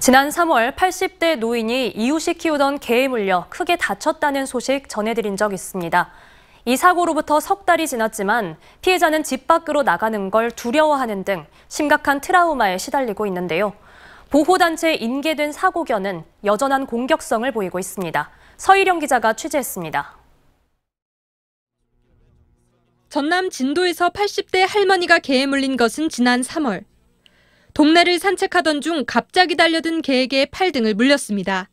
지난 3월 80대 노인이 이웃이 키우던 개에 물려 크게 다쳤다는 소식 전해드린 적 있습니다. 이 사고로부터 석 달이 지났지만 피해자는 집 밖으로 나가는 걸 두려워하는 등 심각한 트라우마에 시달리고 있는데요. 보호단체에 인계된 사고견은 여전한 공격성을 보이고 있습니다. 서희령 기자가 취재했습니다. 전남 진도에서 80대 할머니가 개에 물린 것은 지난 3월. 동네를 산책하던 중 갑자기 달려든 개에게 팔 등을 물렸습니다.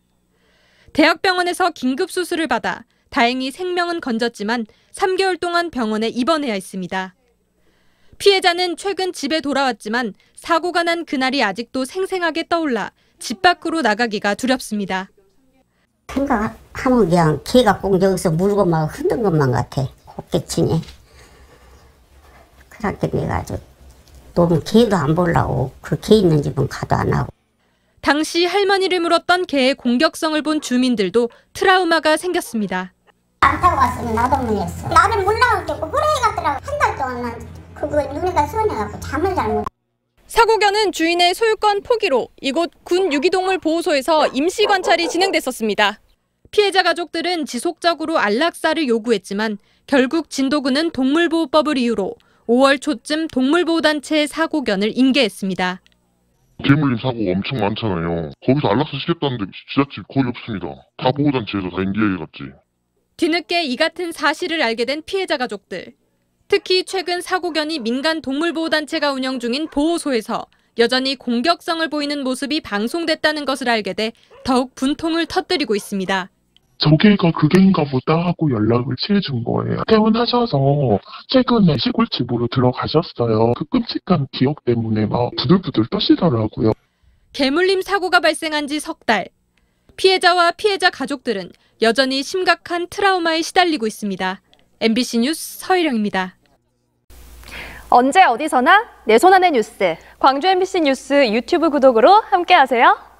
대학병원에서 긴급 수술을 받아 다행히 생명은 건졌지만 3개월 동안 병원에 입원해야 했습니다. 피해자는 최근 집에 돌아왔지만 사고가 난 그날이 아직도 생생하게 떠올라 집 밖으로 나가기가 두렵습니다. 생각하면 그냥 개가 꼭 여기서 물고 막 흔든 것만 같아. 곱게 치니. 그렇게 내가 아주 너는 개도 안 보려고 그 개 있는 집은 가도 안 하고. 당시 할머니를 물었던 개의 공격성을 본 주민들도 트라우마가 생겼습니다. 안 타고 왔으면 나도 몰랐어. 나를 몰라가지고 호랑이 같더라고. 한 달 동안 그거 눈이가 손해갖고 잠을 잘 못. 사고견은 주인의 소유권 포기로 이곳 군 유기동물 보호소에서 임시 관찰이 진행됐었습니다. 피해자 가족들은 지속적으로 안락사를 요구했지만 결국 진도군은 동물보호법을 이유로 5월 초쯤 동물보호단체의 사고견을 인계했습니다. 개물림 사고 엄청 많잖아요. 거기서 안락사 시켰다는데 지자체 거의 없습니다. 다 보호단체에서 다 인계해 갔지. 뒤늦게 이 같은 사실을 알게 된 피해자 가족들. 특히 최근 사고견이 민간 동물보호단체가 운영 중인 보호소에서 여전히 공격성을 보이는 모습이 방송됐다는 것을 알게 돼 더욱 분통을 터뜨리고 있습니다. 저게가 그게인가 보다 하고 연락을 취해준 거예요. 퇴원하셔서 최근에 시골집으로 들어가셨어요. 그 끔찍한 기억 때문에 막 부들부들 떠시더라고요. 개물림 사고가 발생한 지 석 달. 피해자와 피해자 가족들은 여전히 심각한 트라우마에 시달리고 있습니다. MBC 뉴스 서희령입니다. 언제 어디서나 내 손안의 뉴스. 광주 MBC 뉴스 유튜브 구독으로 함께하세요.